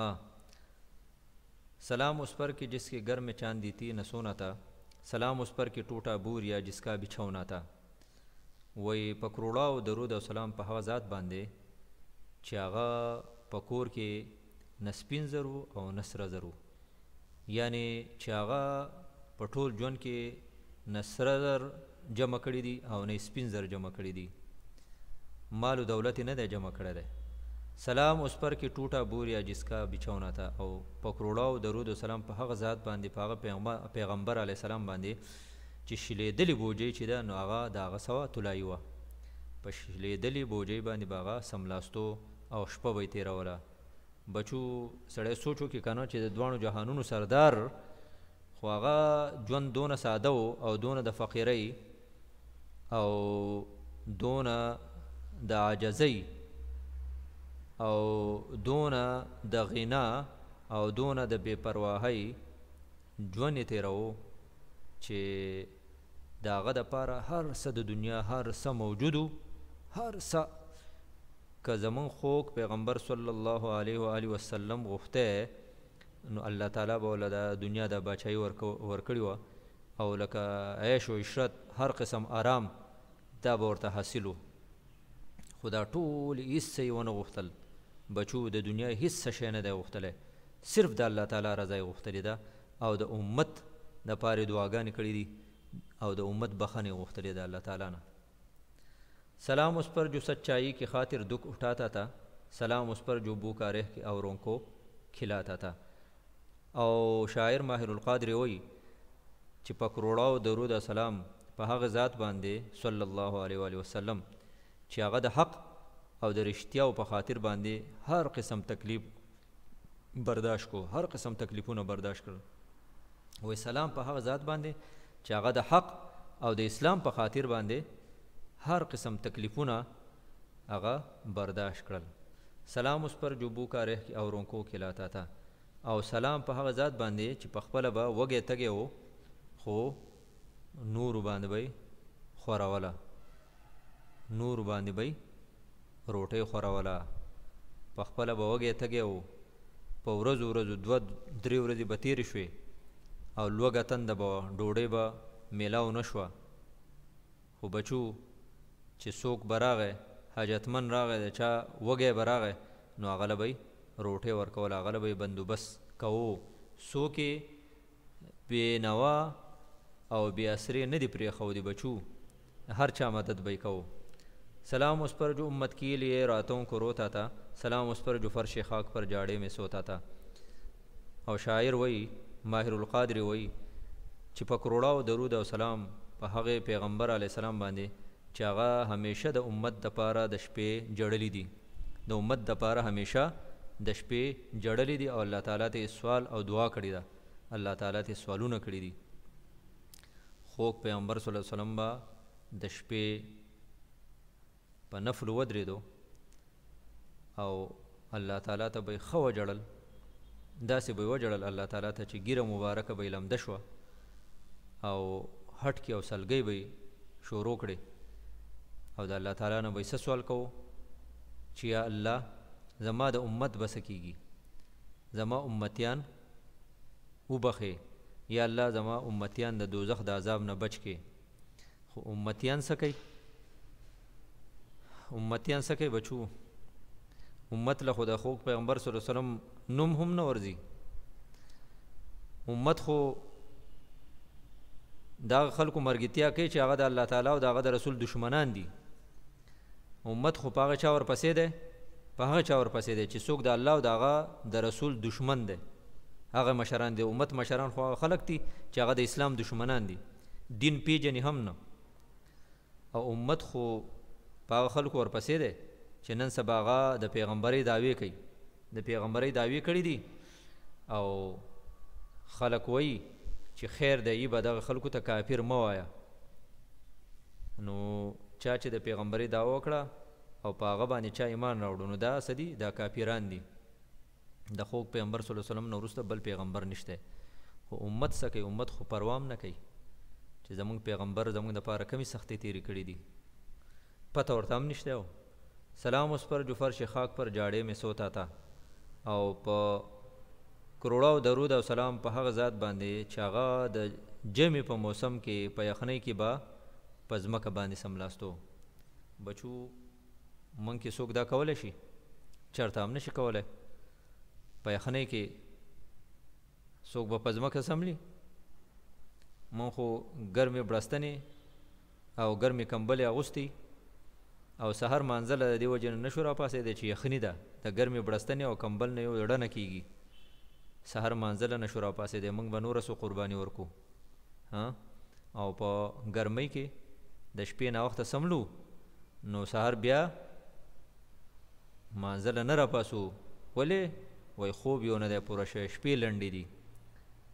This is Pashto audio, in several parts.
हाँ सलाम उस पर कि जिसके घर में चांदी थी न सोना था सलाम उस पर कि टूटा बूरिया जिसका बिछौना था وای پکروړه او درود او سلام په هوا ذات باندې چې هغه پکور کې نسپین زرو او نسره زرو یعنی چې هغه په ټول ژوند کې نسره زر جمع کړي دي او نه سپین زر جمع کړي دي مال او دولت نه دی جمع کړی دی سلام اوس پر کې ټوټه بوریا جسکا بچونا تا او پکروړاو درود او سلام په هغه ذات باندې په هغه پیغمبر علی سلام باندې چې شلیدلی بوجي چې دا نو هغه دا غسوا تلای و په شلیدلی بوجي باندې باغه سملاستو او شپه وې تیروله بچو سړی سوچو کې کنه چې د دوانو جهانونو سردار خو هغه ژوند دونه ساده او دونه د فقیرۍ او دونه د عاجزۍ او دونه د غنا او دونه د بے پرواهۍ ژوند تیرو چې داغه د پاره هر څه د دنیا هر څه موجودو هر څه که زمون خوک پیغمبر صلی الله علیه و آله وسلم غوښته نو الله تعالی به ول د دنیا د بچای ورکړی و او لکه عیش او عشرت هر قسم آرام دا به ورته حاصلو خدا ټول یې سې ونه غوښتل بچو د دنیا هیڅ شی نه دی غوښتلی صرف د الله تعالی رضا یې غوښتلې ده او د امت د پاره دعاګانې کړې دي او د امت بخښنې غوښتلې ده الله تعالی نه سلام اس پر جو سچائی کی خاطر دکھ اٹھاتا تھا سلام اس پر جو بو کا رہ کے اوروں کو کھلاتا تھا او شاعر ماهر القادر وی چې په کروڑاو درود سلام په هغه ذات باندې صلی الله علیه و وسلم چې هغه د حق او د رښتیاو په خاطر باندې هر قسم تکلیف برداشت کو هر قسم تکلیفونه برداشت کړ وې سلام په هغه ذات باندې چې هغه د حق او د اسلام په خاطر باندې هر قسم تکلیفونه هغه برداشت کړل سلام اس پر جو بو کا رہ کی اوروں کو کھلاتا تھا او سلام په هغه ذات باندې چې په خپل به وګه تګه وو خو نور باندې به خوراوله نور باندې به روټۍ خوروله په خپله به وږی تږی و په ورځو ورځو دوه درې ورځې به تېرې شوې او لوږه تنده به ډوډۍ به میلاو نه شوه خو بچو چې څوک به راغی حاجتمن راغی د چا وږی به راغی نو هغه له به یې روټۍ ورکول هغه له به یې بندوبست کوو څوک یې بېنوا او بې اسرې نه دي پرېښودي بچو هر چا مدد به یې کوو सलाम उस पर जो उम्मत के लिए रातों को रोता था सलाम उस पर जो फर्श खाक पर जाड़े में सोता था और शायर वही माहिरالقادر وای چې په کروڑا او درود او سلام په هغه پیغمبر علی سلام باندې چې هغه همیشه د امت د پاره د شپې جړلې دي د امت د پاره همیشه د شپې جړلې دي او الله تعالی ته سوال او دعا کړی دا الله تعالی ته سوالونه کړی دي خو پیغمبر صلی الله علیه وسلم با د شپې په نفل ودرېدو او الله تعالی ته به خو جړل داسې به وجړل الله تعالی ته چې ګیره مبارکه به لمده شو او هټ کې او سلګۍ به شروع کړي او د الله تعالی نه به سوال کوو چې یا الله زما د امت بس کیږي زما امتیان وبخې یا الله زما امتیان د دوزخ د عذاب نه بچ کې خو امتیان سکی امتیان سکه بچو امت له خدا خو پیغمبر صلی الله علیه وسلم نوم هم نه ورزي امت خو دا خلکو مرګتیا کوي چې هغه د الله تعالی او د هغه د رسول دشمنان دي امت خو پاغه چا ور پسې ده پاغه چا ور پسې ده چې څوک د الله او د هغه د رسول دشمن ده هغه مشران دي امت مشران خو خلک دي چې هغه د اسلام دشمنان دي دین پیجن هم نه او امت خو پاغه خلکو ورپسې دي چې نن سبا غا د پیغمبري داوی کوي د پیغمبري داوی کړی دي او خلک وایي چې خیر دی به دغه خلکو ته کافر مه وایا نو چا چې د پیغمبري دا وکړه او په هغه باندې چا ایمان راوړو نو دا سدي دا کافران دي د خو پیغمبر صلی الله علیه وسلم نو وروسته بل پیغمبر نشته خو امت سکه امت خو پروام نه کوي چې زمونږ پیغمبر زمونږ د پاره کمی سختي تیری کړې دي پته ورته هم نشته و سلام اوس پر جو فرش خاک پر جاړې مې سوتا تا او په کروڑاو درود او سلام په هغه ذات باندې چې هغه د جمع په موسم کې په یخنۍ کې با په ځمکه باندې سملاستو بچو مونږ کې څوک دا کولی شي چرته هم نشي کولی په یخنۍ کې څوک به په ځمکه سملی مونږ خو ګرمې بړستنې او ګرمې کمبلې اغوستې او سحر مانځله د دې وجه نه نشو راپاڅېدی چې یخني ده د ګرمې بړستنې او کمبل نه یو ډنه کیږي سحر مانځله نشو راپاڅېدی موږ به نوره سو قرباني ورکو ها او په ګرمۍ کې د شپې ناوخته سملو نو سحر بیا مانځله نه راپاسو ولې وای خوب یو نه دی پوره شوی شپې لنډې دي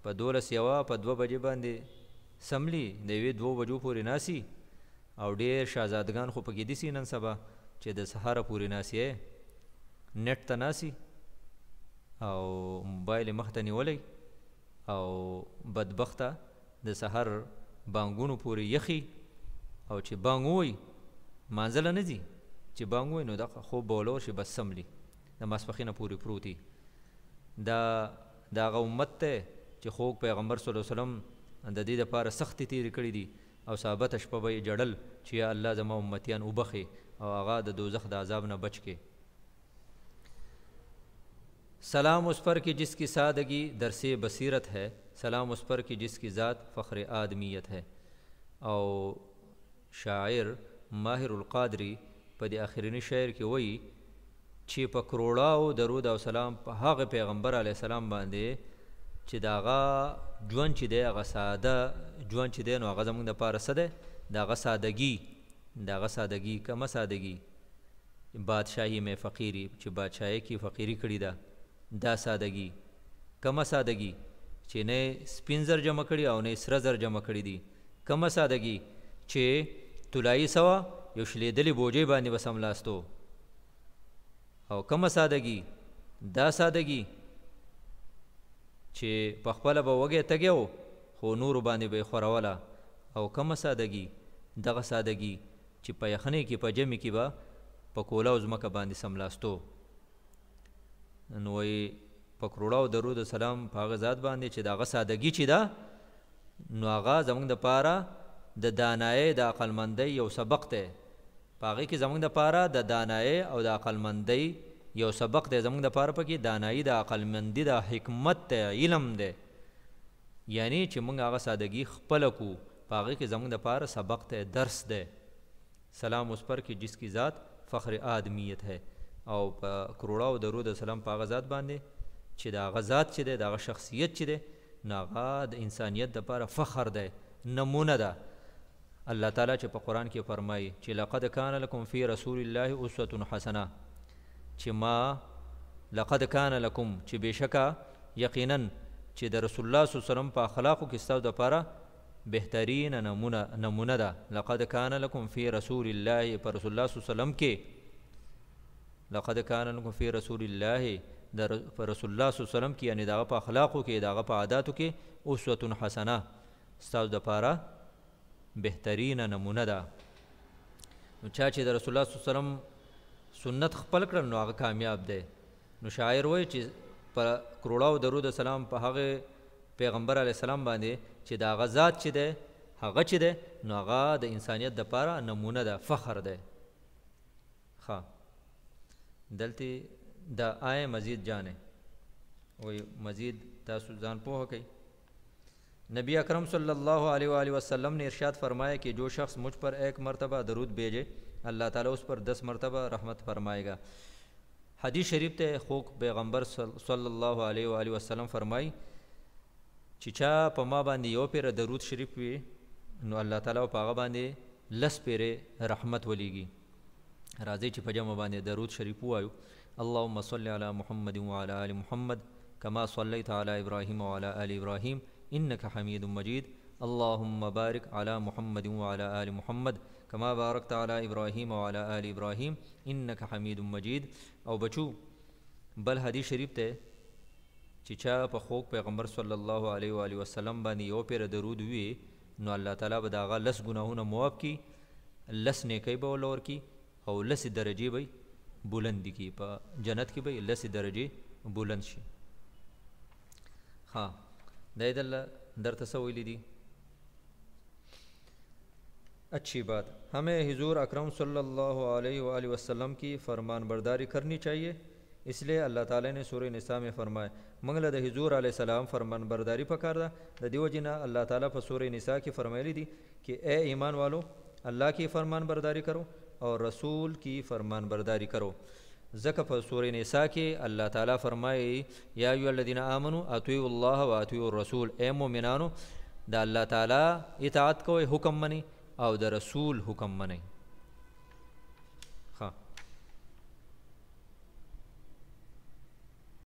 په دولس یوه په دوه بجې باندې سملی د یوې دوو بجو پورې ناسي او ډیر شاهزادګان خو پکې دي سي نن سبا چې د سهار پورې ناسي نت ته ناسي او موبایل مخ ته نیولې او بدبخته د سهار بانګونو پورې یخي او چې بانګوي مانځله نه دي چې بانګوي نو دغه خوب بولو شي بس سملی د ماسپخینه پورې پروتي دا دغه امت ته چې خوږ پیغمبر صلی الله علیه وسلم د دې لپاره سخت تیر کړی دي او ثابت شپه به جړل چې یا الله زما امتیان وبخي او هغه د دوزخ د عذاب نه بچ کې سلام اس پر کی جس کی سادگی درس بصیرت ہے سلام اس پر کی جس کی ذات فخر آدمیت ہے او شاعر ماهر القادری په د اخرینی شعر کې وایي چې په کروڑاو درود او سلام په هغه پیغمبر علی السلام باندې چې داغه ژوند چې دی هغه ساده ژوند چې دی نو هغه زموږ د پاره څه دی د هغه سادګي د هغه سادګي کمه سادګي بادشاهي مې فقیری چې بادشاهي کې فقیری کړی ده دا, دا سادګي کمه سادګي چې نه سپینزر جمع کړي او نه سرزر جمع کړي دي کمه سادګي چې تولای سوا یو شلیدلې بوجې باندې وسملاستو او کمه سادګي دا سادګي چې په خپل به وګه تګیو خو نور باندې به خوروله او کومه سادهګي دغه سادهګي چې په یخنې کې په جمی کې به په کوله او ځمکه باندې سملاستو نو په کروڑاو درود سلام په هغه ذات باندې چې دغه سادهګي چې دا نو هغه زمونږ د پاره د دانای د عقلمندۍ یو سبق ته پاغي کې زمونږ د پاره د دانای او د عقلمندۍ یو سبق دی زمونږ د پاره پکې دانایي د عقل مندي د حکمت دی علم دی یعنی چې موږ هغه سادگی خپل کو پاغه کې زمونږ د پاره سبق ته درس ده سلام اس پر کې جس کی ذات فخر آدمیت ہے او کروڑا او درود سلام پاغه ذات باندې چې دا غزاد چې ده دا شخصیت چې ده ناغا د انسانیت د پاره فخر ده نمونه ده الله تعالی چې په قران کې فرمایي چې لقد کان لکم فی رسول الله اسوه حسنه چې ما لقد کان لکم چې بشکا یقینا چې د رسول الله صلی الله علیه وسلم په اخلاقو کې ستاسو لپاره بهترین نمونه نمونه ده لقد کان لکم فی رسول الله پر رسول الله صلی الله علیه وسلم کې لقد کان لکم فی رسول الله د رسول الله صلی الله علیه وسلم کې یعنی دغه په اخلاقو کې دغه په عادتو کې اسوه حسنه ستاسو لپاره بهترین نمونه ده نو چا چې د رسول الله صلی الله علیه وسلم سنت خپل کړم نو هغه کامیاب دی نو شاعر وایي چې پر کروڑاو درود سلام په هغه پیغمبر علی السلام باندې چې دا غزاد چې دی هغه چې دی نو هغه د انسانیت د پاره نمونه ده فخر دی ها دلته د آی مزید جانې وې مزید تاسو ځان پوه کئ نبی اکرم صلی اللہ علیہ وآلہ وسلم نے ارشاد فرمایا کہ جو شخص مجھ پر ایک مرتبہ درود بھیجے अल्लाह ताला उस पर दस मरतबा रहमत फरमाएगा हदीस शरीफ ते खोक पैगम्बर सल्लल्लाहु अलैहि वसल्लम फरमाई चिचा पमा बांधी यो पेरा दरूद शरीफ वे नो अल्लाह ताला पागा बांधे लस पेरे रहमत वलीगी राजे ची फजम बांधे दरूद शरीफ आयो अल्लाहुम्मा सल्ली अला मुहम्मद व अला आल मुहम्मद कमा सल्लैत अला इब्राहिम व अला आल इब्राहिम इन्नका हमीदुम मजीद अल्लाहुम्मा बारिक अला मुहम्मद व अला आल मुहम्मद کما بارکت علی ابراهیم و علی آل ابراهیم انک حمید مجید او بچو بل حدیث شریف ته چې چا په خوک پیغمبر صلی الله علیه و علیه وسلم باندې یو پیر درود وی نو الله تعالی به داغه لس ګناهونه مواب کی لس نیکی به ولور کی او لس درجه به بلند کی په جنت کې به لس درجه بلند شي ها دایدل درته سویل دي अच्छी बात हमें हजूर अक्रम सल्लल्लाहु अलैहि वसल्लम की फरमान बरदारी करनी चाहिए इसलिए अल्लाह ताला ने सूर्य नसा में फरमाए मंगल द हजूर आसमाम फरमान बरदारी पकारदा द दिवो जिना अल्लाह ताला पर सूर्य निसा की फरमाइली दी कि ए ईमान वालों अल्लाह की फरमान बरदारी करो और रसूल की फरमान बरदारी करो जख पर सूर्य निसा के अल्लाह ताला फरमाए यादीन आमनु अतुल्ला व रसूल ए मोमिनानो द अल्लाह ताला इतात को हुक्म मनी او د رسول حکم منئ